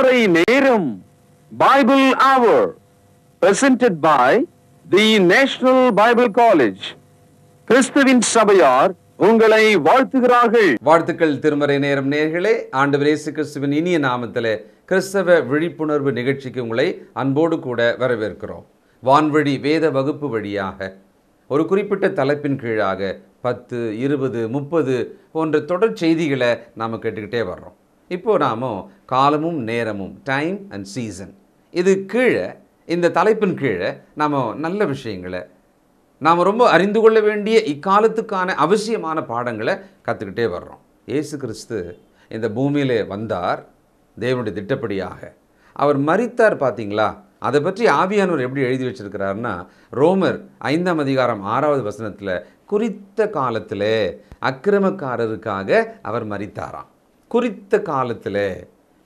ஒன்றரை நேரம் பைபிள் அவர் presented by the national Bible college கிறிஸ்துவின் சபையார் உங்களை வாழ்த்துகிறார்கள் வாழ்த்துக்கள் திருமறை நேரம் நேர்களே ஆண்டு இயேசு கிறிஸ்துவின் இனிய நாமத்தில் கிறிஸ்தவ விழிப்புணர்வு நிகழ்ச்சிக்கு உங்களை அன்போடு கூட வரவேற்கிறோம் வான்வழி வேத வகுப்பு வழியாக ஒரு குறிப்பிட்ட தலைப்பின் கீழாக பத்து இருபது முப்பது போன்ற தொடர் செய்திகளை நாம் கேட்டுக்கிட்டே வர்றோம் இப்போது நாம் காலமும் நேரமும் டைம் அண்ட் சீசன் இது கீழே இந்த தலைப்பின் கீழே நாம் நல்ல விஷயங்களை நாம் ரொம்ப அறிந்து கொள்ள வேண்டிய இக்காலத்துக்கான அவசியமான பாடங்களை கற்றுக்கிட்டே வர்றோம் ஏசு கிறிஸ்து இந்த பூமியிலே வந்தார் தேவனுடைய திட்டப்படியாக அவர் மறித்தார் பார்த்தீங்களா அதை பற்றி ஆவியானவர் எப்படி எழுதி வச்சிருக்கிறாருன்னா ரோமர் ஐந்தாம் அதிகாரம் ஆறாவது வசனத்தில் குறித்த காலத்தில் அக்கிரமக்காரருக்காக அவர் மறித்தாராம் குறித்த காலத்தில்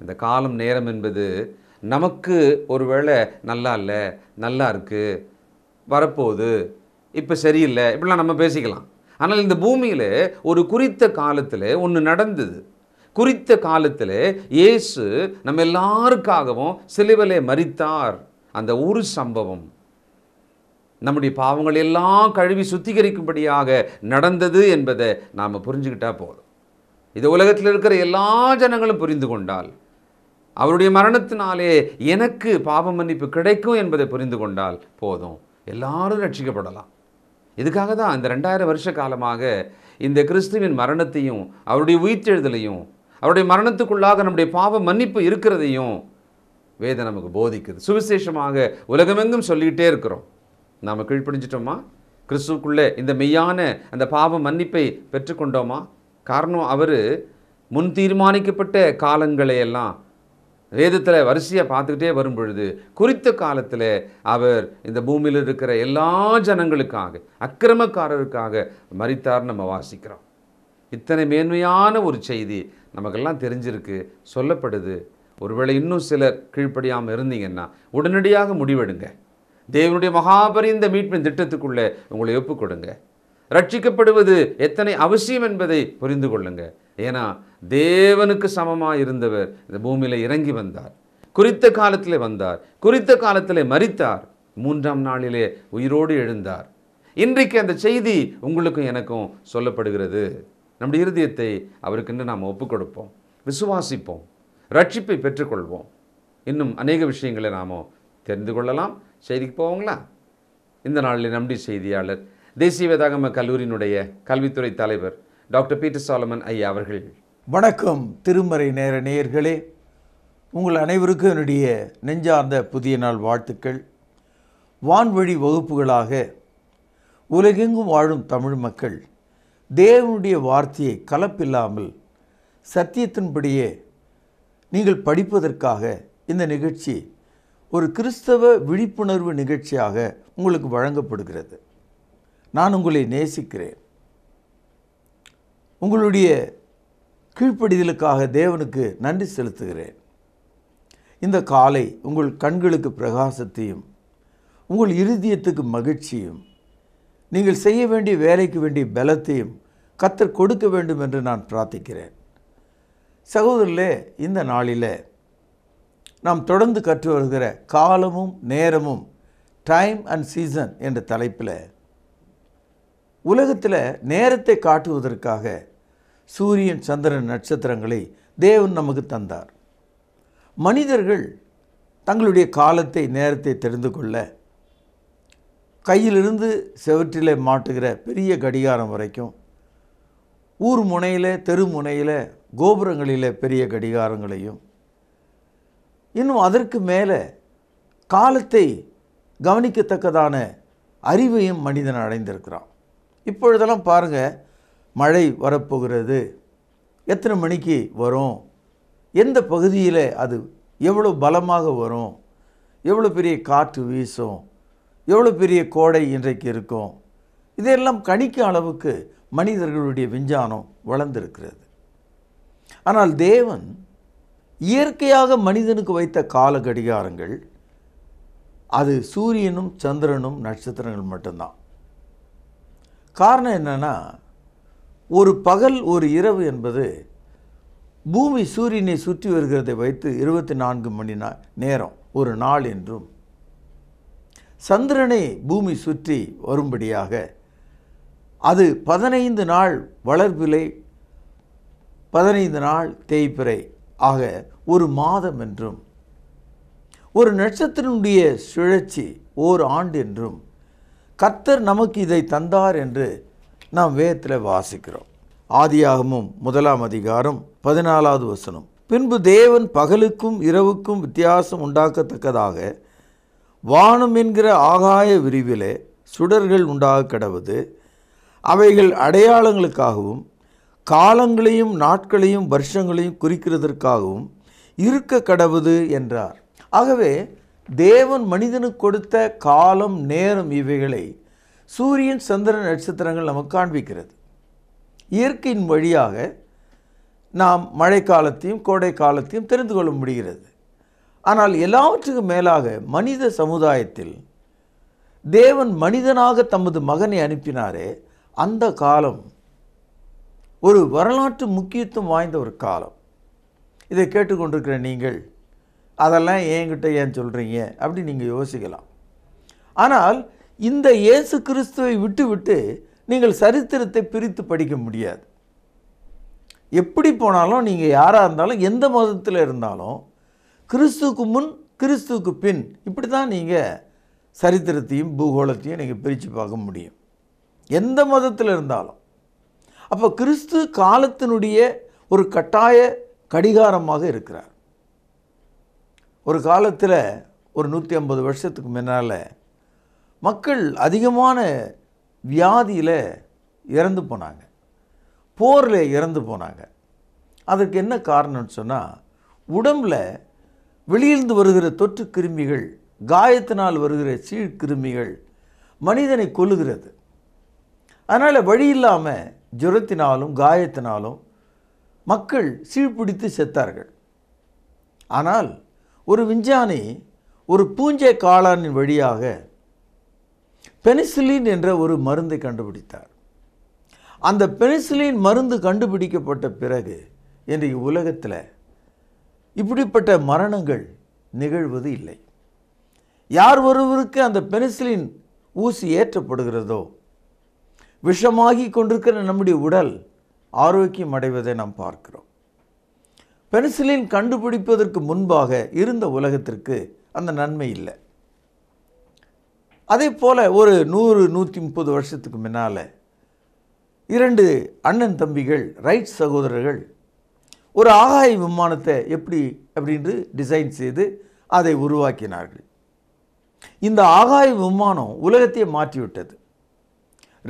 இந்த காலம் நேரம் என்பது நமக்கு ஒருவேளை நல்லா இல்லை நல்லா இருக்குது வரப்போகுது இப்போ சரியில்லை இப்படிலாம் நம்ம பேசிக்கலாம் ஆனால் இந்த பூமியில் ஒரு குறித்த காலத்தில் ஒன்று நடந்தது குறித்த காலத்தில் இயேசு நம்ம எல்லாருக்காகவும் சிலுவிலே மறித்தார் அந்த ஒரு சம்பவம் நம்முடைய பாவங்கள் எல்லாம் கழுவி சுத்திகரிக்கும்படியாக நடந்தது என்பதை நாம் புரிஞ்சுக்கிட்டா போதும் இது உலகத்தில் இருக்கிற எல்லா ஜனங்களும் புரிந்து கொண்டால் அவருடைய மரணத்தினாலே எனக்கு பாவ மன்னிப்பு கிடைக்கும் என்பதை புரிந்து கொண்டால் போதும் எல்லாரும் ரட்சிக்கப்படலாம் இதுக்காக தான் இந்த ரெண்டாயிரம் வருஷ காலமாக இந்த கிறிஸ்துவின் மரணத்தையும் அவருடைய உயிர்த்தெழுதலையும் அவருடைய மரணத்துக்குள்ளாக நம்முடைய பாவ மன்னிப்பு இருக்கிறதையும் வேத நமக்கு போதிக்குது சுவிசேஷமாக உலகமெங்கும் சொல்லிக்கிட்டே இருக்கிறோம் நாம் கீழ்ப்பிடிஞ்சிட்டோமா கிறிஸ்துவுக்குள்ளே இந்த மெய்யான அந்த பாவ மன்னிப்பை பெற்றுக்கொண்டோமா காரணம் அவர் முன் தீர்மானிக்கப்பட்ட காலங்களையெல்லாம் வேதத்தில் வரிசையை பார்த்துக்கிட்டே வரும் பொழுது குறித்த காலத்தில் அவர் இந்த பூமியில் இருக்கிற எல்லா ஜனங்களுக்காக அக்கிரமக்காரருக்காக மறித்தார் நம்ம வாசிக்கிறோம் இத்தனை மேன்மையான ஒரு செய்தி நமக்கெல்லாம் தெரிஞ்சிருக்கு சொல்லப்படுது ஒருவேளை இன்னும் சிலர் கீழ்ப்படியாமல் இருந்தீங்கன்னா உடனடியாக முடிவெடுங்க தேவனுடைய மகாபரிந்த மீட்பின் திட்டத்துக்குள்ளே உங்களை ஒப்புக்கொடுங்க ரட்சிக்கப்படுவது எத்தனை அவசியம் என்பதை புரிந்து கொள்ளுங்கள் ஏன்னா தேவனுக்கு சமமாக இருந்தவர் இந்த பூமியில் இறங்கி வந்தார் குறித்த காலத்திலே வந்தார் குறித்த காலத்திலே மறித்தார் மூன்றாம் நாளிலே உயிரோடு எழுந்தார் இன்றைக்கு அந்த செய்தி உங்களுக்கும் எனக்கும் சொல்லப்படுகிறது நம்முடைய இருதயத்தை அவருக்குன்னு நாம் ஒப்புக் கொடுப்போம் விசுவாசிப்போம் ரட்சிப்பை பெற்றுக்கொள்வோம் இன்னும் அநேக விஷயங்களை நாம் தெரிந்து கொள்ளலாம் செய்திக்கு போவோங்களா இந்த நாளில் நம்பி செய்தியாளர் தேசிய வேதாகம கல்லூரியினுடைய கல்வித்துறை தலைவர் டாக்டர் பீட்டர் சாலமன் ஐயா அவர்கள் வணக்கம் திருமறை நேர நேயர்களே உங்கள் அனைவருக்கும் என்னுடைய நெஞ்சார்ந்த புதிய நாள் வாழ்த்துக்கள் வான்வழி வகுப்புகளாக உலகெங்கும் வாழும் தமிழ் மக்கள் தேவனுடைய வார்த்தையை கலப்பில்லாமல் சத்தியத்தின்படியே நீங்கள் படிப்பதற்காக இந்த நிகழ்ச்சி ஒரு கிறிஸ்தவ விழிப்புணர்வு நிகழ்ச்சியாக உங்களுக்கு வழங்கப்படுகிறது நான் உங்களை நேசிக்கிறேன் உங்களுடைய கீழ்ப்படிதலுக்காக தேவனுக்கு நன்றி செலுத்துகிறேன் இந்த காலை உங்கள் கண்களுக்கு பிரகாசத்தையும் உங்கள் இருதயத்துக்கு மகிழ்ச்சியும் நீங்கள் செய்ய வேண்டிய வேலைக்கு வேண்டிய பலத்தையும் கத்தர் கொடுக்க வேண்டும் என்று நான் பிரார்த்திக்கிறேன் சகோதரர்களே இந்த நாளில் நாம் தொடர்ந்து கற்று வருகிற காலமும் நேரமும் டைம் அண்ட் சீசன் என்ற தலைப்பில் உலகத்தில் நேரத்தை காட்டுவதற்காக சூரியன் சந்திரன் நட்சத்திரங்களை தேவன் நமக்கு தந்தார் மனிதர்கள் தங்களுடைய காலத்தை நேரத்தை தெரிந்து கொள்ள கையிலிருந்து செவற்றில் மாட்டுகிற பெரிய கடிகாரம் வரைக்கும் ஊர் முனையில் தெரு முனையில் கோபுரங்களில் பெரிய கடிகாரங்களையும் இன்னும் அதற்கு மேலே காலத்தை கவனிக்கத்தக்கதான அறிவையும் மனிதன் அடைந்திருக்கிறான் இப்பொழுதெல்லாம் பாருங்கள் மழை வரப்போகிறது எத்தனை மணிக்கு வரும் எந்த பகுதியில் அது எவ்வளோ பலமாக வரும் எவ்வளோ பெரிய காற்று வீசும் எவ்வளோ பெரிய கோடை இன்றைக்கு இருக்கும் இதையெல்லாம் கணிக்க அளவுக்கு மனிதர்களுடைய விஞ்ஞானம் வளர்ந்திருக்கிறது ஆனால் தேவன் இயற்கையாக மனிதனுக்கு வைத்த கால கடிகாரங்கள் அது சூரியனும் சந்திரனும் நட்சத்திரங்கள் மட்டும்தான் காரணம் என்னென்னா ஒரு பகல் ஒரு இரவு என்பது பூமி சூரியனை சுற்றி வருகிறதை வைத்து இருபத்தி நான்கு மணி நேரம் ஒரு நாள் என்றும் சந்திரனை பூமி சுற்றி வரும்படியாக அது பதினைந்து நாள் வளர்பிலை பதினைந்து நாள் தேய்ப்பிறை ஆக ஒரு மாதம் என்றும் ஒரு நட்சத்திரனுடைய சுழற்சி ஓர் ஆண்டு என்றும் கர்த்தர் நமக்கு இதை தந்தார் என்று நாம் வேதத்தில் வாசிக்கிறோம் ஆதியாகமும் முதலாம் அதிகாரம் பதினாலாவது வசனம் பின்பு தேவன் பகலுக்கும் இரவுக்கும் வித்தியாசம் உண்டாக்கத்தக்கதாக வானம் என்கிற ஆகாய விரிவிலே சுடர்கள் உண்டாக கிடவது அவைகள் அடையாளங்களுக்காகவும் காலங்களையும் நாட்களையும் வருஷங்களையும் குறிக்கிறதற்காகவும் இருக்க கடவுது என்றார் ஆகவே தேவன் மனிதனுக்கு கொடுத்த காலம் நேரம் இவைகளை சூரியன் சந்திரன் நட்சத்திரங்கள் நமக்கு காண்பிக்கிறது இயற்கையின் வழியாக நாம் மழை காலத்தையும் கோடை காலத்தையும் தெரிந்து கொள்ள முடிகிறது ஆனால் எல்லாவற்றுக்கும் மேலாக மனித சமுதாயத்தில் தேவன் மனிதனாக தமது மகனை அனுப்பினாரே அந்த காலம் ஒரு வரலாற்று முக்கியத்துவம் வாய்ந்த ஒரு காலம் இதை கேட்டுக்கொண்டிருக்கிற நீங்கள் அதெல்லாம் என்கிட்ட ஏன் சொல்கிறீங்க அப்படின்னு நீங்கள் யோசிக்கலாம் ஆனால் இந்த இயேசு கிறிஸ்துவை விட்டுவிட்டு நீங்கள் சரித்திரத்தை பிரித்து படிக்க முடியாது எப்படி போனாலும் நீங்கள் யாராக இருந்தாலும் எந்த மதத்தில் இருந்தாலும் கிறிஸ்துக்கு முன் கிறிஸ்துக்கு பின் இப்படி தான் நீங்கள் சரித்திரத்தையும் பூகோளத்தையும் நீங்கள் பிரித்து பார்க்க முடியும் எந்த மதத்தில் இருந்தாலும் அப்போ கிறிஸ்து காலத்தினுடைய ஒரு கட்டாய கடிகாரமாக இருக்கிறார் ஒரு காலத்தில் ஒரு நூற்றி ஐம்பது வருஷத்துக்கு முன்னால் மக்கள் அதிகமான வியாதியில் இறந்து போனாங்க போரில் இறந்து போனாங்க அதற்கு என்ன காரணம்னு சொன்னால் உடம்பில் வெளியிருந்து வருகிற தொற்று கிருமிகள் காயத்தினால் வருகிற சீழ்கிருமிகள் மனிதனை கொல்லுகிறது அதனால் வழி இல்லாமல் ஜுரத்தினாலும் காயத்தினாலும் மக்கள் சீழ்பிடித்து செத்தார்கள் ஆனால் ஒரு விஞ்ஞானி ஒரு பூஞ்சை காளானின் வழியாக பெனிசிலின் என்ற ஒரு மருந்தை கண்டுபிடித்தார் அந்த பெனிசிலின் மருந்து கண்டுபிடிக்கப்பட்ட பிறகு இன்றைக்கு உலகத்தில் இப்படிப்பட்ட மரணங்கள் நிகழ்வது இல்லை யார் ஒருவருக்கு அந்த பெனிசிலின் ஊசி ஏற்றப்படுகிறதோ விஷமாகி கொண்டிருக்கிற நம்முடைய உடல் ஆரோக்கியம் அடைவதை நாம் பார்க்கிறோம் பெனிசிலின் கண்டுபிடிப்பதற்கு முன்பாக இருந்த உலகத்திற்கு அந்த நன்மை இல்லை அதே போல் ஒரு நூறு நூற்றி முப்பது வருஷத்துக்கு முன்னால் இரண்டு அண்ணன் தம்பிகள் ரைட் சகோதரர்கள் ஒரு ஆகாய விமானத்தை எப்படி அப்படின்ட்டு டிசைன் செய்து அதை உருவாக்கினார்கள் இந்த ஆகாய விமானம் உலகத்தையே மாற்றிவிட்டது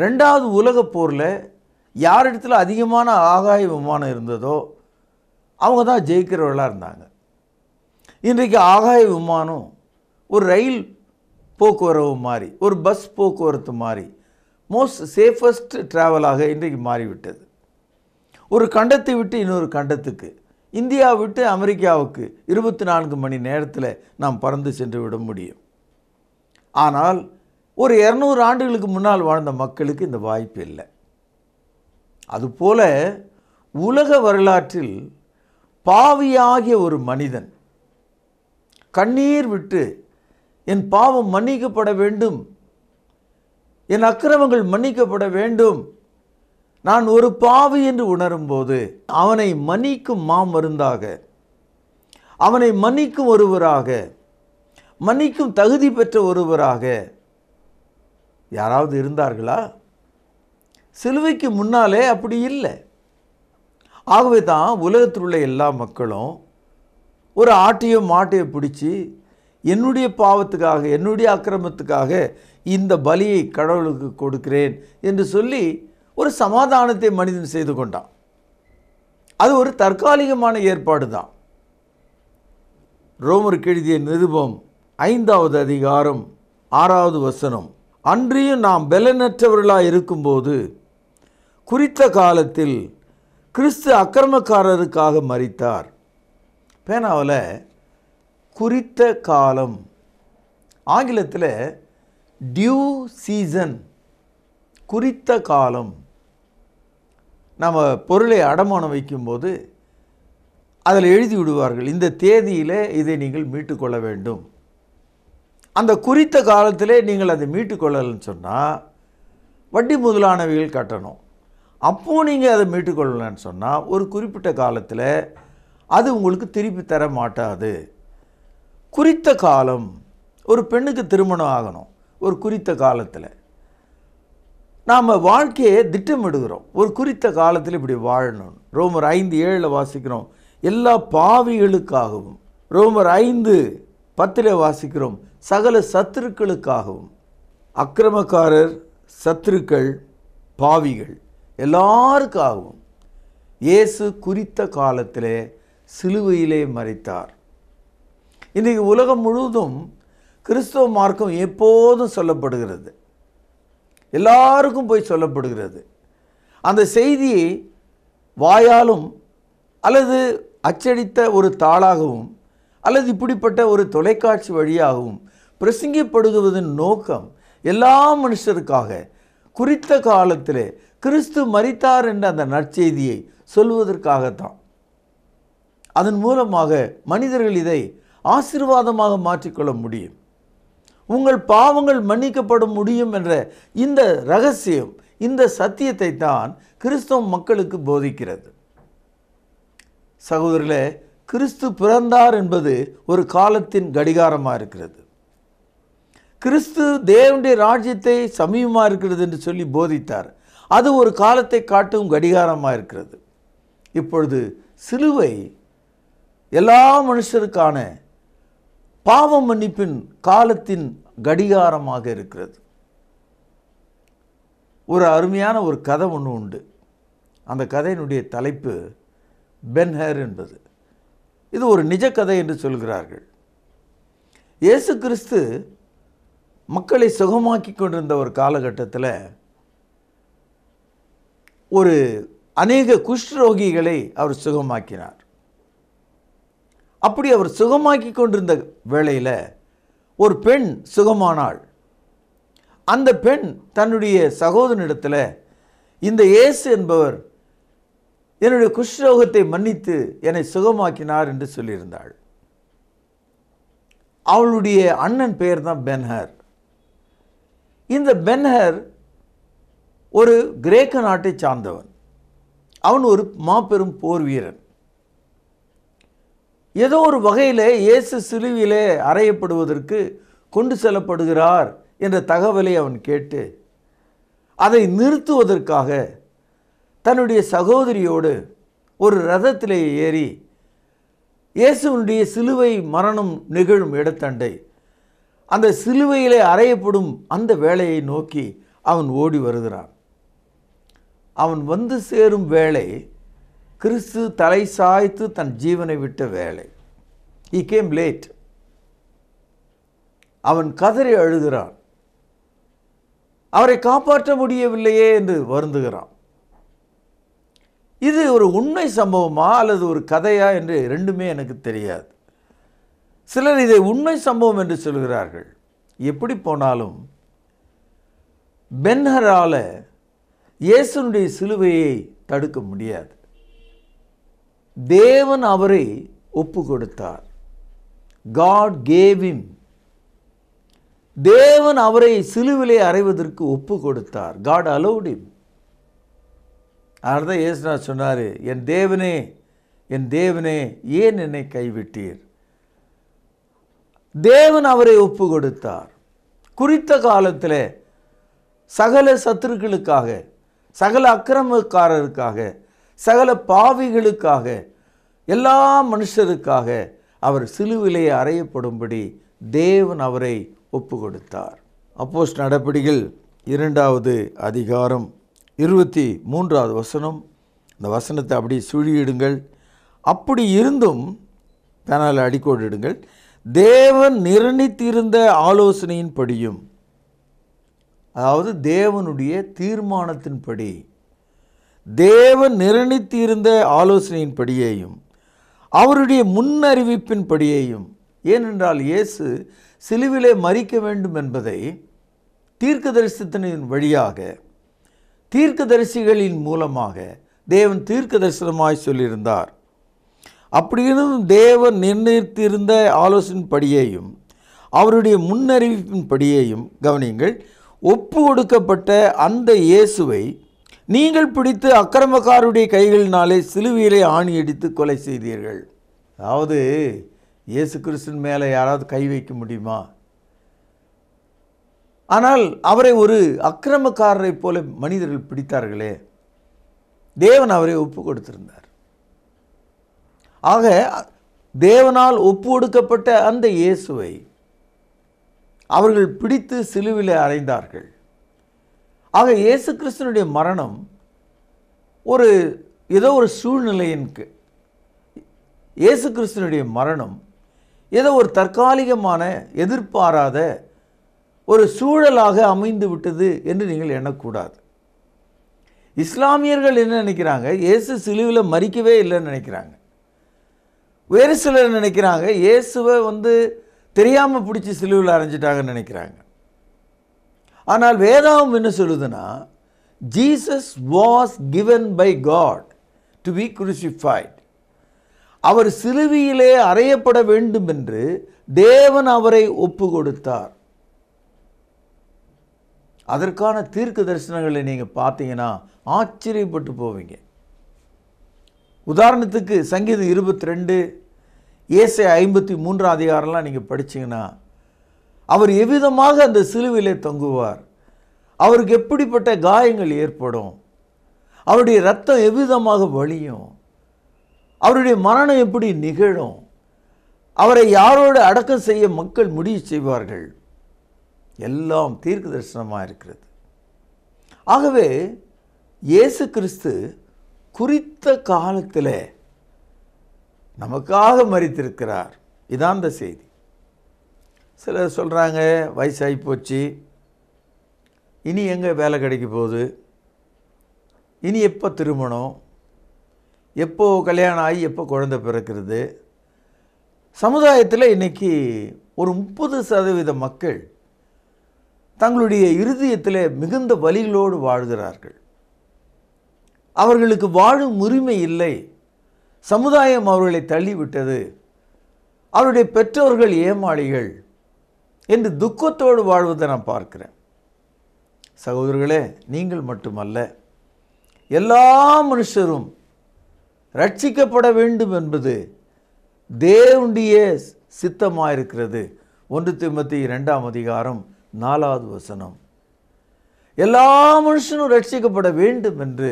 ரெண்டாவது உலகப் போரில் யாரிடத்தில் அதிகமான ஆகாய விமானம் இருந்ததோ அவங்க தான் ஜெயிக்கிறவர்களாக இருந்தாங்க இன்றைக்கு ஆகாய விமானம் ஒரு ரயில் போக்குவரவு மாறி ஒரு பஸ் போக்குவரத்து மாறி மோஸ்ட் சேஃபஸ்ட் ட்ராவலாக இன்றைக்கு மாறிவிட்டது ஒரு கண்டத்தை விட்டு இன்னொரு கண்டத்துக்கு இந்தியா விட்டு அமெரிக்காவுக்கு இருபத்தி நான்கு மணி நேரத்தில் நாம் பறந்து சென்று விட முடியும் ஆனால் ஒரு இரநூறு ஆண்டுகளுக்கு முன்னால் வாழ்ந்த மக்களுக்கு இந்த வாய்ப்பு இல்லை அதுபோல உலக வரலாற்றில் பாவியாகிய ஒரு மனிதன் கண்ணீர் விட்டு என் பாவம் மன்னிக்கப்பட வேண்டும் என் அக்கிரமங்கள் மன்னிக்கப்பட வேண்டும் நான் ஒரு பாவி என்று உணரும்போது அவனை மன்னிக்கும் மாமருந்தாக அவனை மன்னிக்கும் ஒருவராக மன்னிக்கும் தகுதி பெற்ற ஒருவராக யாராவது இருந்தார்களா சிலுவைக்கு முன்னாலே அப்படி இல்லை ஆகவே தான் உலகத்தில் உள்ள எல்லா மக்களும் ஒரு ஆட்டையோ மாட்டையோ பிடிச்சி என்னுடைய பாவத்துக்காக என்னுடைய அக்கிரமத்துக்காக இந்த பலியை கடவுளுக்கு கொடுக்கிறேன் என்று சொல்லி ஒரு சமாதானத்தை மனிதன் செய்து கொண்டான் அது ஒரு தற்காலிகமான ஏற்பாடு தான் ரோமர் கெழுதிய நிருபம் ஐந்தாவது அதிகாரம் ஆறாவது வசனம் அன்றியும் நாம் பலனற்றவர்களாக இருக்கும்போது குறித்த காலத்தில் கிறிஸ்து அக்கிரமக்காரருக்காக மறித்தார் பேனாவில் குறித்த காலம் ஆங்கிலத்தில் டியூ சீசன் குறித்த காலம் நம்ம பொருளை அடமானம் வைக்கும்போது அதில் எழுதி விடுவார்கள் இந்த தேதியில் இதை நீங்கள் மீட்டுக்கொள்ள வேண்டும் அந்த குறித்த காலத்தில் நீங்கள் அதை மீட்டுக்கொள்ளலன்னு சொன்னால் வட்டி முதலானவைகள் கட்டணும் அப்போது நீங்கள் அதை மீட்டுக்கொள்ளலன்னு சொன்னால் ஒரு குறிப்பிட்ட காலத்தில் அது உங்களுக்கு திருப்பி தர மாட்டாது குறித்த காலம் ஒரு பெண்ணுக்கு திருமணம் ஆகணும் ஒரு குறித்த காலத்தில் நாம் வாழ்க்கையை திட்டமிடுகிறோம் ஒரு குறித்த காலத்தில் இப்படி வாழணும் ரோமர் ஐந்து ஏழில் வாசிக்கிறோம் எல்லா பாவிகளுக்காகவும் ரோமர் ஐந்து பத்தில் வாசிக்கிறோம் சகல சத்துருக்களுக்காகவும் அக்கிரமக்காரர் சத்துருக்கள் பாவிகள் எல்லாருக்காகவும் இயேசு குறித்த காலத்திலே சிலுவையிலே மறைத்தார் இன்றைக்கு உலகம் முழுவதும் கிறிஸ்தவ மார்க்கம் எப்போதும் சொல்லப்படுகிறது எல்லாருக்கும் போய் சொல்லப்படுகிறது அந்த செய்தியை வாயாலும் அல்லது அச்சடித்த ஒரு தாளாகவும் அல்லது இப்படிப்பட்ட ஒரு தொலைக்காட்சி வழியாகவும் பிரசங்கிப்படுவதன் நோக்கம் எல்லா மனுஷருக்காக குறித்த காலத்தில் கிறிஸ்து மறித்தார் என்ற அந்த நற்செய்தியை சொல்வதற்காகத்தான் அதன் மூலமாக மனிதர்கள் இதை ஆசீர்வாதமாக மாற்றிக்கொள்ள முடியும் உங்கள் பாவங்கள் மன்னிக்கப்பட முடியும் என்ற இந்த ரகசியம் இந்த சத்தியத்தை தான் கிறிஸ்தவ மக்களுக்கு போதிக்கிறது சகோதரர்களே கிறிஸ்து பிறந்தார் என்பது ஒரு காலத்தின் கடிகாரமாக இருக்கிறது கிறிஸ்து தேவனுடைய ராஜ்யத்தை சமீபமாக இருக்கிறது என்று சொல்லி போதித்தார் அது ஒரு காலத்தை காட்டும் கடிகாரமாக இருக்கிறது இப்பொழுது சிலுவை எல்லா மனுஷருக்கான பாவம் மன்னிப்பின் காலத்தின் கடிகாரமாக இருக்கிறது ஒரு அருமையான ஒரு கதை ஒன்று உண்டு அந்த கதையினுடைய தலைப்பு பென்ஹர் என்பது இது ஒரு நிஜ கதை என்று சொல்கிறார்கள் இயேசு கிறிஸ்து மக்களை சுகமாக்கி கொண்டிருந்த ஒரு காலகட்டத்தில் ஒரு அநேக குஷ்ரோகிகளை அவர் சுகமாக்கினார் அப்படி அவர் சுகமாக்கி கொண்டிருந்த வேளையில் ஒரு பெண் சுகமானாள் அந்த பெண் தன்னுடைய சகோதரனிடத்தில் இந்த இயேசு என்பவர் என்னுடைய குஷ்ரோகத்தை மன்னித்து என்னை சுகமாக்கினார் என்று சொல்லியிருந்தாள் அவளுடைய அண்ணன் பெயர் தான் பென்ஹர் இந்த பென்ஹர் ஒரு கிரேக்க நாட்டை சார்ந்தவன் அவன் ஒரு மாபெரும் போர் வீரன் ஏதோ ஒரு வகையில் இயேசு சிலுவிலே அறையப்படுவதற்கு கொண்டு செல்லப்படுகிறார் என்ற தகவலை அவன் கேட்டு அதை நிறுத்துவதற்காக தன்னுடைய சகோதரியோடு ஒரு ரதத்திலே ஏறி இயேசுனுடைய சிலுவை மரணம் நிகழும் இடத்தண்டை அந்த சிலுவையிலே அறையப்படும் அந்த வேலையை நோக்கி அவன் ஓடி வருகிறான் அவன் வந்து சேரும் வேலை கிறிஸ்து தலை சாய்த்து தன் ஜீவனை விட்ட வேலை ஈ கேம் லேட் அவன் கதறி அழுகிறான் அவரை காப்பாற்ற முடியவில்லையே என்று வருந்துகிறான் இது ஒரு உண்மை சம்பவமா அல்லது ஒரு கதையா என்று ரெண்டுமே எனக்கு தெரியாது சிலர் இதை உண்மை சம்பவம் என்று சொல்கிறார்கள் எப்படி போனாலும் பென்ஹரால இயேசுனுடைய சிலுவையை தடுக்க முடியாது தேவன் அவரை ஒப்பு கொடுத்தார் காட் கேவிம் தேவன் அவரை சிலுவிலை அறைவதற்கு ஒப்பு கொடுத்தார் காட் அலௌடிம் இம் அதனால தான் சொன்னார் என் தேவனே என் தேவனே ஏன் என்னை கைவிட்டீர் தேவன் அவரை ஒப்பு கொடுத்தார் குறித்த காலத்தில் சகல சத்துருக்களுக்காக சகல அக்கிரமக்காரருக்காக சகல பாவிகளுக்காக எல்லா மனுஷருக்காக அவர் சிலுவிலே அறையப்படும்படி தேவன் அவரை ஒப்பு கொடுத்தார் அப்போஸ் நடப்படிகள் இரண்டாவது அதிகாரம் இருபத்தி மூன்றாவது வசனம் இந்த வசனத்தை அப்படி சுழியிடுங்கள் அப்படி இருந்தும் தனால் அடிக்கோடிடுங்கள் தேவன் நிர்ணயித்திருந்த ஆலோசனையின்படியும் அதாவது தேவனுடைய தீர்மானத்தின்படி தேவன் நிர்ணயித்திருந்த ஆலோசனையின்படியேயும் அவருடைய முன்னறிவிப்பின்படியேயும் ஏனென்றால் இயேசு சிலுவிலே மறிக்க வேண்டும் என்பதை தீர்க்க தரிசனத்தின் வழியாக தீர்க்க தரிசிகளின் மூலமாக தேவன் தீர்க்க தரிசனமாய் சொல்லியிருந்தார் அப்படியிருந்தும் தேவன் நிர்ணயித்திருந்த ஆலோசனைப்படியேயும் அவருடைய முன்னறிவிப்பின்படியேயும் கவனியுங்கள் ஒப்பு கொடுக்கப்பட்ட அந்த இயேசுவை நீங்கள் பிடித்து அக்கிரமக்காருடைய கைகளினாலே சிலுவையிலே ஆணி அடித்து கொலை செய்தீர்கள் அதாவது இயேசு கிறிஸ்தன் மேலே யாராவது கை வைக்க முடியுமா ஆனால் அவரை ஒரு அக்கிரமக்காரரை போல மனிதர்கள் பிடித்தார்களே தேவன் அவரை ஒப்பு கொடுத்திருந்தார் ஆக தேவனால் ஒப்பு கொடுக்கப்பட்ட அந்த இயேசுவை அவர்கள் பிடித்து சிலுவிலே அறைந்தார்கள் ஆக இயேசு கிறிஸ்தனுடைய மரணம் ஒரு ஏதோ ஒரு சூழ்நிலையின்கு இயேசு கிறிஸ்தனுடைய மரணம் ஏதோ ஒரு தற்காலிகமான எதிர்பாராத ஒரு சூழலாக அமைந்து விட்டது என்று நீங்கள் எண்ணக்கூடாது இஸ்லாமியர்கள் என்ன நினைக்கிறாங்க இயேசு சிலுவில் மறிக்கவே இல்லைன்னு நினைக்கிறாங்க வேறு சிலர் நினைக்கிறாங்க இயேசுவை வந்து தெரியாமல் பிடிச்சி சிலுவில் அரைஞ்சிட்டாங்கன்னு நினைக்கிறாங்க ஆனால் வேதாவும் என்ன சொல்லுதுன்னா Jesus was given by God to be crucified அவர் சிறுவியிலே அறையப்பட வேண்டும் என்று தேவன் அவரை ஒப்பு கொடுத்தார் அதற்கான தீர்க்க தரிசனங்களை நீங்கள் பார்த்தீங்கன்னா ஆச்சரியப்பட்டு போவீங்க உதாரணத்துக்கு சங்கீதம் இருபத்தி ரெண்டு ஏசை ஐம்பத்தி மூன்றாம் அதிகாரம்லாம் நீங்கள் படித்தீங்கன்னா அவர் எவ்விதமாக அந்த சிலுவிலே தொங்குவார் அவருக்கு எப்படிப்பட்ட காயங்கள் ஏற்படும் அவருடைய ரத்தம் எவ்விதமாக வழியும் அவருடைய மரணம் எப்படி நிகழும் அவரை யாரோடு அடக்கம் செய்ய மக்கள் முடிவு செய்வார்கள் எல்லாம் தீர்க்க தரிசனமாக இருக்கிறது ஆகவே இயேசு கிறிஸ்து குறித்த காலத்தில் நமக்காக மறித்திருக்கிறார் இதான் அந்த செய்தி சிலர் சொல்கிறாங்க வயசாகி போச்சு இனி எங்கே வேலை கிடைக்க போகுது இனி எப்போ திருமணம் எப்போது கல்யாணம் ஆகி எப்போ குழந்த பிறக்கிறது சமுதாயத்தில் இன்றைக்கி ஒரு முப்பது சதவீத மக்கள் தங்களுடைய இருதயத்தில் மிகுந்த வழிகளோடு வாழ்கிறார்கள் அவர்களுக்கு வாழும் உரிமை இல்லை சமுதாயம் அவர்களை தள்ளிவிட்டது அவருடைய பெற்றோர்கள் ஏமாளிகள் என்று துக்கத்தோடு வாழ்வதை நான் பார்க்கிறேன் சகோதரர்களே நீங்கள் மட்டுமல்ல எல்லா மனுஷரும் ரட்சிக்கப்பட வேண்டும் என்பது தேவனுடைய சித்தமாயிருக்கிறது ஒன்று திம்பத்தி ரெண்டாம் அதிகாரம் நாலாவது வசனம் எல்லா மனுஷனும் ரட்சிக்கப்பட வேண்டும் என்று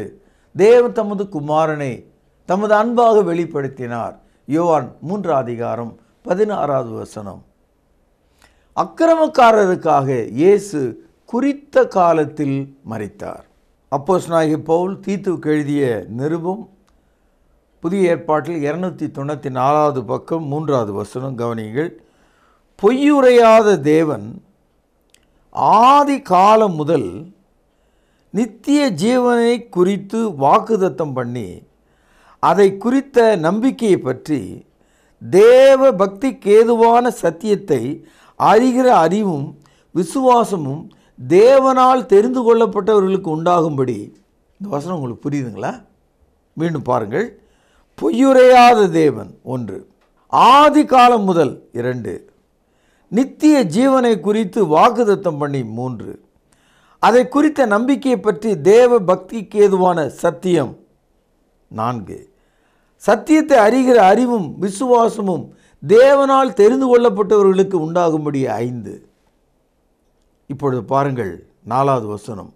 தேவ தமது குமாரனை தமது அன்பாக வெளிப்படுத்தினார் யோவான் மூன்றாம் அதிகாரம் பதினாறாவது வசனம் அக்கிரமக்காரருக்காக இயேசு குறித்த காலத்தில் மறித்தார் அப்போஸ் நாயகி பவுல் தீத்துவுக்கு எழுதிய நிருபம் புதிய ஏற்பாட்டில் இரநூத்தி தொண்ணூற்றி நாலாவது பக்கம் மூன்றாவது வசனம் கவனிகள் பொய்யுரையாத தேவன் ஆதி காலம் முதல் நித்திய ஜீவனை குறித்து வாக்குதத்தம் பண்ணி அதை குறித்த நம்பிக்கையை பற்றி தேவ பக்திக்கு ஏதுவான சத்தியத்தை அறிகிற அறிவும் விசுவாசமும் தேவனால் தெரிந்து கொள்ளப்பட்டவர்களுக்கு உண்டாகும்படி இந்த வசனம் உங்களுக்கு புரியுதுங்களா மீண்டும் பாருங்கள் பொய்யுரையாத தேவன் ஒன்று ஆதி காலம் முதல் இரண்டு நித்திய ஜீவனை குறித்து வாக்குதத்தம் பண்ணி மூன்று அதை குறித்த நம்பிக்கையை பற்றி தேவ பக்திக்கு ஏதுவான சத்தியம் நான்கு சத்தியத்தை அறிகிற அறிவும் விசுவாசமும் தேவனால் தெரிந்து கொள்ளப்பட்டவர்களுக்கு உண்டாகும்படி ஐந்து இப்பொழுது பாருங்கள் நாலாவது வசனம்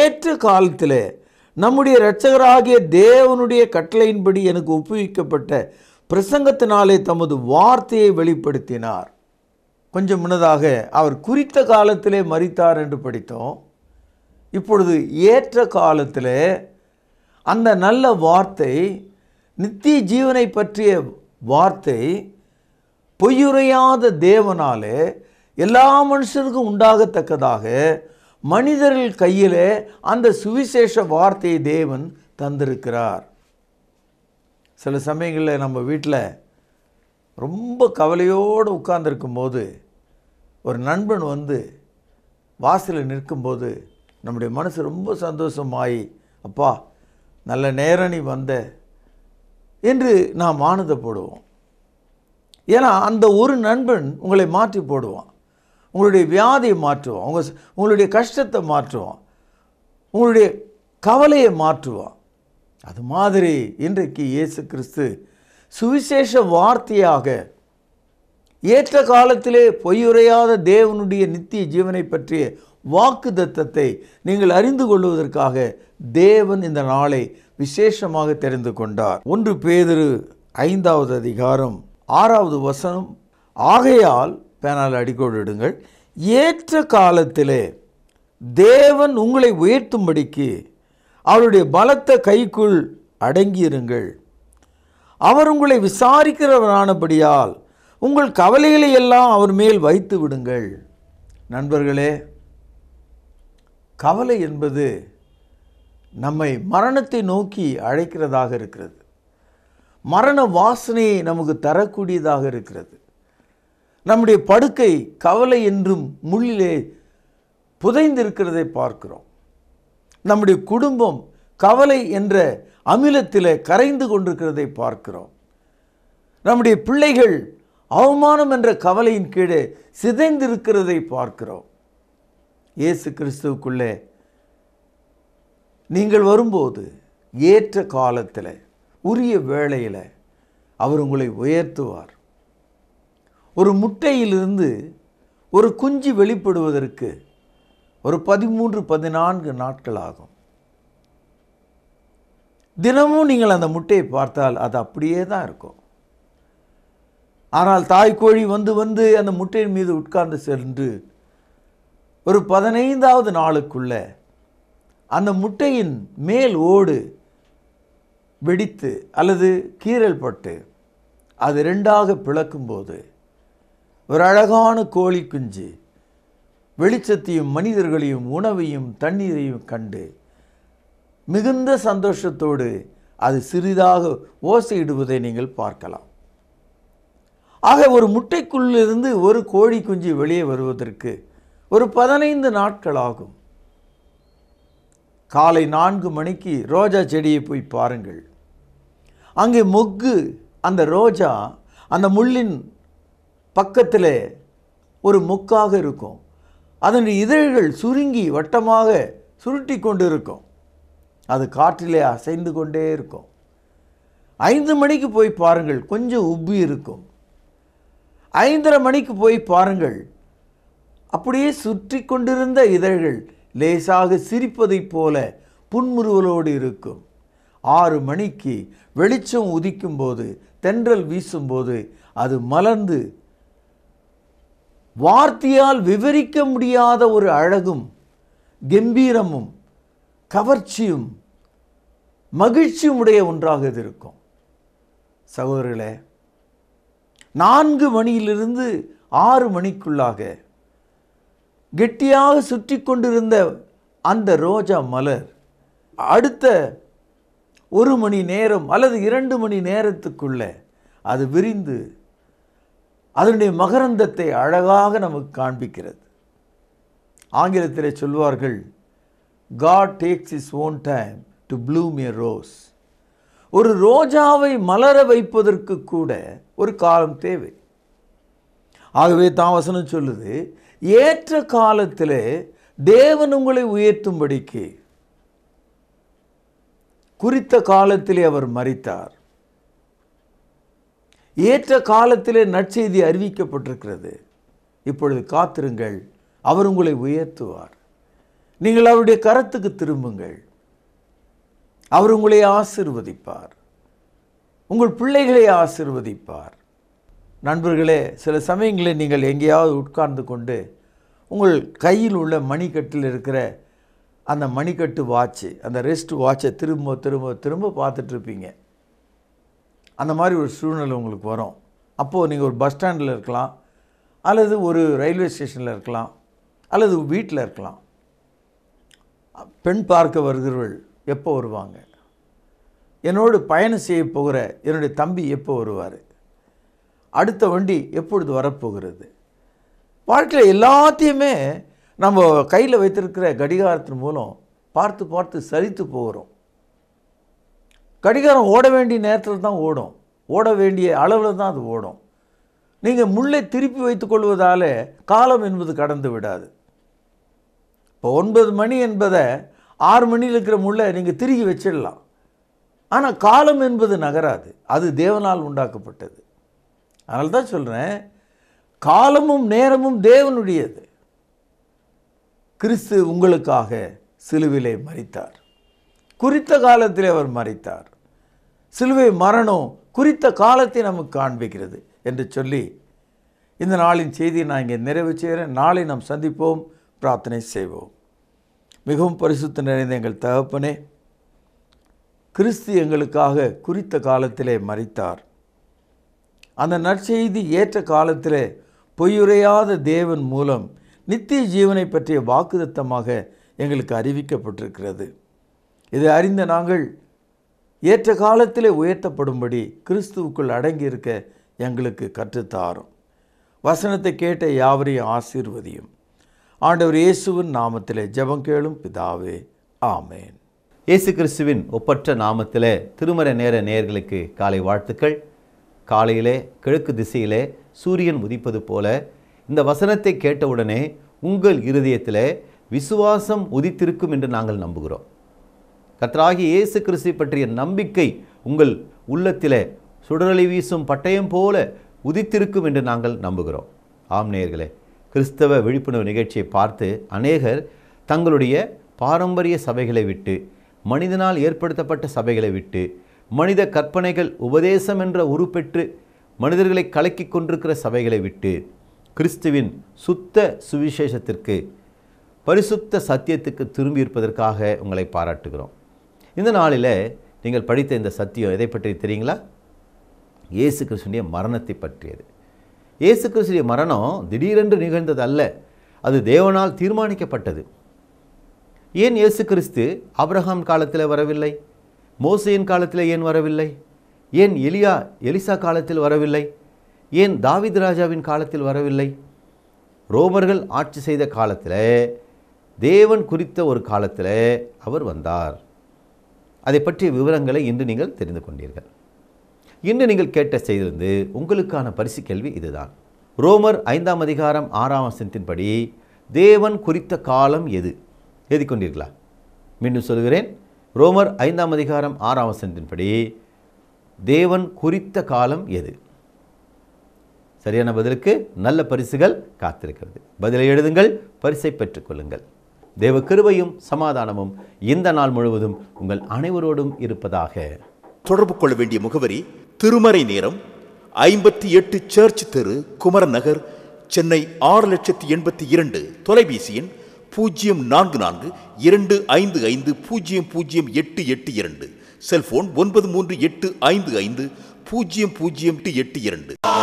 ஏற்ற காலத்தில் நம்முடைய இரட்சகராகிய தேவனுடைய கட்டளையின்படி எனக்கு ஒப்புவிக்கப்பட்ட பிரசங்கத்தினாலே தமது வார்த்தையை வெளிப்படுத்தினார் கொஞ்சம் முன்னதாக அவர் குறித்த காலத்திலே மறித்தார் என்று படித்தோம் இப்பொழுது ஏற்ற காலத்தில் அந்த நல்ல வார்த்தை நித்திய ஜீவனை பற்றிய வார்த்தை பொய்யுரையாத தேவனாலே எல்லா மனுஷருக்கும் உண்டாகத்தக்கதாக மனிதர்கள் கையிலே அந்த சுவிசேஷ வார்த்தையை தேவன் தந்திருக்கிறார் சில சமயங்களில் நம்ம வீட்டில் ரொம்ப கவலையோடு உட்கார்ந்துருக்கும் போது ஒரு நண்பன் வந்து வாசலில் நிற்கும்போது நம்முடைய மனசு ரொம்ப சந்தோஷமாயி அப்பா நல்ல நேரம் நீ வந்த என்று நாம் போடுவோம் ஏன்னா அந்த ஒரு நண்பன் உங்களை மாற்றி போடுவான் உங்களுடைய வியாதியை மாற்றுவான் உங்கள் உங்களுடைய கஷ்டத்தை மாற்றுவான் உங்களுடைய கவலையை மாற்றுவான் அது மாதிரி இன்றைக்கு இயேசு கிறிஸ்து சுவிசேஷ வார்த்தையாக ஏற்ற காலத்திலே பொய்யுரையாத தேவனுடைய நித்திய ஜீவனை பற்றிய வாக்கு தத்தத்தை நீங்கள் அறிந்து கொள்வதற்காக தேவன் இந்த நாளை விசேஷமாக தெரிந்து கொண்டார் ஒன்று பேதிரு ஐந்தாவது அதிகாரம் ஆறாவது வசனம் ஆகையால் பேனால் அடிக்கோடிடுங்கள் ஏற்ற காலத்திலே தேவன் உங்களை உயர்த்தும்படிக்கு அவருடைய பலத்த கைக்குள் அடங்கியிருங்கள் அவர் உங்களை விசாரிக்கிறவரானபடியால் உங்கள் கவலைகளை எல்லாம் அவர் மேல் வைத்து விடுங்கள் நண்பர்களே கவலை என்பது நம்மை மரணத்தை நோக்கி அழைக்கிறதாக இருக்கிறது மரண வாசனையை நமக்கு தரக்கூடியதாக இருக்கிறது நம்முடைய படுக்கை கவலை என்றும் முள்ளிலே புதைந்திருக்கிறதை பார்க்கிறோம் நம்முடைய குடும்பம் கவலை என்ற அமிலத்தில் கரைந்து கொண்டிருக்கிறதை பார்க்கிறோம் நம்முடைய பிள்ளைகள் அவமானம் என்ற கவலையின் கீழே சிதைந்திருக்கிறதை பார்க்கிறோம் இயேசு கிறிஸ்துவுக்குள்ளே நீங்கள் வரும்போது ஏற்ற காலத்தில் உரிய வேளையில் அவர் உங்களை உயர்த்துவார் ஒரு முட்டையிலிருந்து ஒரு குஞ்சு வெளிப்படுவதற்கு ஒரு பதிமூன்று பதினான்கு நாட்கள் ஆகும் தினமும் நீங்கள் அந்த முட்டையை பார்த்தால் அது அப்படியே தான் இருக்கும் ஆனால் தாய்க்கோழி வந்து வந்து அந்த முட்டையின் மீது உட்கார்ந்து சென்று ஒரு பதினைந்தாவது நாளுக்குள்ளே அந்த முட்டையின் மேல் ஓடு வெடித்து அல்லது கீறல் பட்டு அது ரெண்டாக பிளக்கும்போது ஒரு அழகான கோழி குஞ்சு வெளிச்சத்தையும் மனிதர்களையும் உணவையும் தண்ணீரையும் கண்டு மிகுந்த சந்தோஷத்தோடு அது சிறிதாக ஓசையிடுவதை நீங்கள் பார்க்கலாம் ஆக ஒரு முட்டைக்குள்ளிருந்து ஒரு கோழி குஞ்சு வெளியே வருவதற்கு ஒரு பதினைந்து நாட்கள் ஆகும் காலை நான்கு மணிக்கு ரோஜா செடியை போய் பாருங்கள் அங்கே மொக்கு அந்த ரோஜா அந்த முள்ளின் பக்கத்தில் ஒரு மொக்காக இருக்கும் அதனுடைய இதழ்கள் சுருங்கி வட்டமாக சுருட்டி கொண்டு இருக்கும் அது காற்றிலே அசைந்து கொண்டே இருக்கும் ஐந்து மணிக்கு போய் பாருங்கள் கொஞ்சம் உப்பி இருக்கும் ஐந்தரை மணிக்கு போய் பாருங்கள் அப்படியே சுற்றி கொண்டிருந்த இதழ்கள் லேசாக சிரிப்பதைப் போல புன்முறுவலோடு இருக்கும் ஆறு மணிக்கு வெளிச்சம் உதிக்கும்போது தென்றல் வீசும்போது அது மலர்ந்து வார்த்தையால் விவரிக்க முடியாத ஒரு அழகும் கம்பீரமும் கவர்ச்சியும் மகிழ்ச்சியும் உடைய ஒன்றாக இது இருக்கும் சகோதரர்களே நான்கு மணியிலிருந்து ஆறு மணிக்குள்ளாக கெட்டியாக சுற்றி கொண்டிருந்த அந்த ரோஜா மலர் அடுத்த ஒரு மணி நேரம் அல்லது இரண்டு மணி நேரத்துக்குள்ளே அது விரிந்து அதனுடைய மகரந்தத்தை அழகாக நமக்கு காண்பிக்கிறது ஆங்கிலத்தில் சொல்வார்கள் God takes his own time to bloom a rose ஒரு ரோஜாவை மலர வைப்பதற்கு கூட ஒரு காலம் தேவை ஆகவே தான் வசனம் சொல்லுது ஏற்ற காலத்தில் தேவன் உங்களை உயர்த்தும்படிக்கு குறித்த காலத்திலே அவர் மறித்தார் ஏற்ற காலத்திலே நற்செய்தி அறிவிக்கப்பட்டிருக்கிறது இப்பொழுது காத்திருங்கள் அவர் உங்களை உயர்த்துவார் நீங்கள் அவருடைய கரத்துக்கு திரும்புங்கள் அவர் உங்களை ஆசிர்வதிப்பார் உங்கள் பிள்ளைகளை ஆசிர்வதிப்பார் நண்பர்களே சில சமயங்களில் நீங்கள் எங்கேயாவது உட்கார்ந்து கொண்டு உங்கள் கையில் உள்ள மணிக்கட்டில் இருக்கிற அந்த மணிக்கட்டு வாட்ச்சு அந்த ரெஸ்ட் வாட்சை திரும்ப திரும்ப திரும்ப பார்த்துட்ருப்பீங்க அந்த மாதிரி ஒரு சூழ்நிலை உங்களுக்கு வரும் அப்போது நீங்கள் ஒரு பஸ் ஸ்டாண்டில் இருக்கலாம் அல்லது ஒரு ரயில்வே ஸ்டேஷனில் இருக்கலாம் அல்லது வீட்டில் இருக்கலாம் பெண் பார்க்க வருகிறவர்கள் எப்போ வருவாங்க என்னோடு பயணம் செய்ய போகிற என்னுடைய தம்பி எப்போ வருவார் அடுத்த வண்டி எப்பொழுது வரப்போகிறது வாழ்க்கையில் எல்லாத்தையுமே நம்ம கையில் வைத்திருக்கிற கடிகாரத்தின் மூலம் பார்த்து பார்த்து சரித்து போகிறோம் கடிகாரம் ஓட வேண்டிய நேரத்தில் தான் ஓடும் ஓட வேண்டிய அளவில் தான் அது ஓடும் நீங்கள் முள்ளை திருப்பி வைத்துக்கொள்வதால் காலம் என்பது கடந்து விடாது இப்போ ஒன்பது மணி என்பதை ஆறு மணியில் இருக்கிற முள்ளை நீங்கள் திருகி வச்சிடலாம் ஆனால் காலம் என்பது நகராது அது தேவனால் உண்டாக்கப்பட்டது அதனால் தான் சொல்கிறேன் காலமும் நேரமும் தேவனுடையது கிறிஸ்து உங்களுக்காக சிலுவிலே மறித்தார் குறித்த காலத்தில் அவர் மறித்தார் சிலுவை மரணம் குறித்த காலத்தை நமக்கு காண்பிக்கிறது என்று சொல்லி இந்த நாளின் செய்தியை நான் இங்கே நிறைவு செய்கிறேன் நாளை நாம் சந்திப்போம் பிரார்த்தனை செய்வோம் மிகவும் பரிசுத்த நிறைந்த எங்கள் தகப்பனே கிறிஸ்து எங்களுக்காக குறித்த காலத்திலே மறித்தார் அந்த நற்செய்தி ஏற்ற காலத்தில் பொய்யுரையாத தேவன் மூலம் நித்திய ஜீவனை பற்றிய வாக்குதத்தமாக எங்களுக்கு அறிவிக்கப்பட்டிருக்கிறது இதை அறிந்த நாங்கள் ஏற்ற காலத்தில் உயர்த்தப்படும்படி கிறிஸ்துவுக்குள் அடங்கியிருக்க எங்களுக்கு கற்றுத்தாரும் வசனத்தை கேட்ட யாவரையும் ஆசீர்வதியும் ஆண்டவர் இயேசுவின் நாமத்தில் ஜபம் கேளும் பிதாவே ஆமேன் இயேசு கிறிஸ்துவின் ஒப்பற்ற நாமத்தில் திருமண நேர நேர்களுக்கு காலை வாழ்த்துக்கள் காலையிலே கிழக்கு திசையிலே சூரியன் உதிப்பது போல இந்த வசனத்தை கேட்டவுடனே உங்கள் இருதயத்தில் விசுவாசம் உதித்திருக்கும் என்று நாங்கள் நம்புகிறோம் கத்ராகி இயேசு கிறிஸ்து பற்றிய நம்பிக்கை உங்கள் உள்ளத்தில் சுடரலி வீசும் பட்டயம் போல உதித்திருக்கும் என்று நாங்கள் நம்புகிறோம் ஆம் நேர்களே கிறிஸ்தவ விழிப்புணர்வு நிகழ்ச்சியை பார்த்து அநேகர் தங்களுடைய பாரம்பரிய சபைகளை விட்டு மனிதனால் ஏற்படுத்தப்பட்ட சபைகளை விட்டு மனித கற்பனைகள் உபதேசம் என்ற உருப்பெற்று மனிதர்களை கலக்கிக் கொண்டிருக்கிற சபைகளை விட்டு கிறிஸ்துவின் சுத்த சுவிசேஷத்திற்கு பரிசுத்த சத்தியத்துக்கு திரும்பியிருப்பதற்காக உங்களை பாராட்டுகிறோம் இந்த நாளில் நீங்கள் படித்த இந்த சத்தியம் எதை பற்றி தெரியுங்களா இயேசு கிறிஸ்துடைய மரணத்தை பற்றியது இயேசு கிறிஸ்துடைய மரணம் திடீரென்று நிகழ்ந்தது அல்ல அது தேவனால் தீர்மானிக்கப்பட்டது ஏன் இயேசு கிறிஸ்து அப்ரஹாம் காலத்தில் வரவில்லை மோசையின் காலத்தில் ஏன் வரவில்லை ஏன் எலியா எலிசா காலத்தில் வரவில்லை ஏன் தாவித் ராஜாவின் காலத்தில் வரவில்லை ரோமர்கள் ஆட்சி செய்த காலத்தில் தேவன் குறித்த ஒரு காலத்தில் அவர் வந்தார் அதை பற்றிய விவரங்களை இன்று நீங்கள் தெரிந்து கொண்டீர்கள் இன்று நீங்கள் கேட்ட செய்திருந்து உங்களுக்கான பரிசு கேள்வி இதுதான் ரோமர் ஐந்தாம் அதிகாரம் ஆறாம் வசனத்தின்படி தேவன் குறித்த காலம் எது எழுதி கொண்டீர்களா மீண்டும் சொல்கிறேன் ரோமர் ஐந்தாம் அதிகாரம் ஆறாம் வசனத்தின்படி தேவன் குறித்த காலம் எது சரியான பதிலுக்கு நல்ல பரிசுகள் காத்திருக்கிறது பதிலை எழுதுங்கள் பரிசை பெற்றுக்கொள்ளுங்கள் தேவ கிருவையும் சமாதானமும் இந்த நாள் முழுவதும் உங்கள் அனைவரோடும் இருப்பதாக தொடர்பு கொள்ள வேண்டிய முகவரி திருமறை நேரம் ஐம்பத்தி எட்டு சர்ச் தெரு குமரநகர் சென்னை ஆறு லட்சத்தி எண்பத்தி இரண்டு தொலைபேசி எண் பூஜ்ஜியம் நான்கு நான்கு இரண்டு ஐந்து ஐந்து பூஜ்ஜியம் பூஜ்ஜியம் எட்டு எட்டு இரண்டு செல்போன் ஒன்பது மூன்று எட்டு ஐந்து ஐந்து பூஜ்ஜியம் பூஜ்ஜியம் எட்டு இரண்டு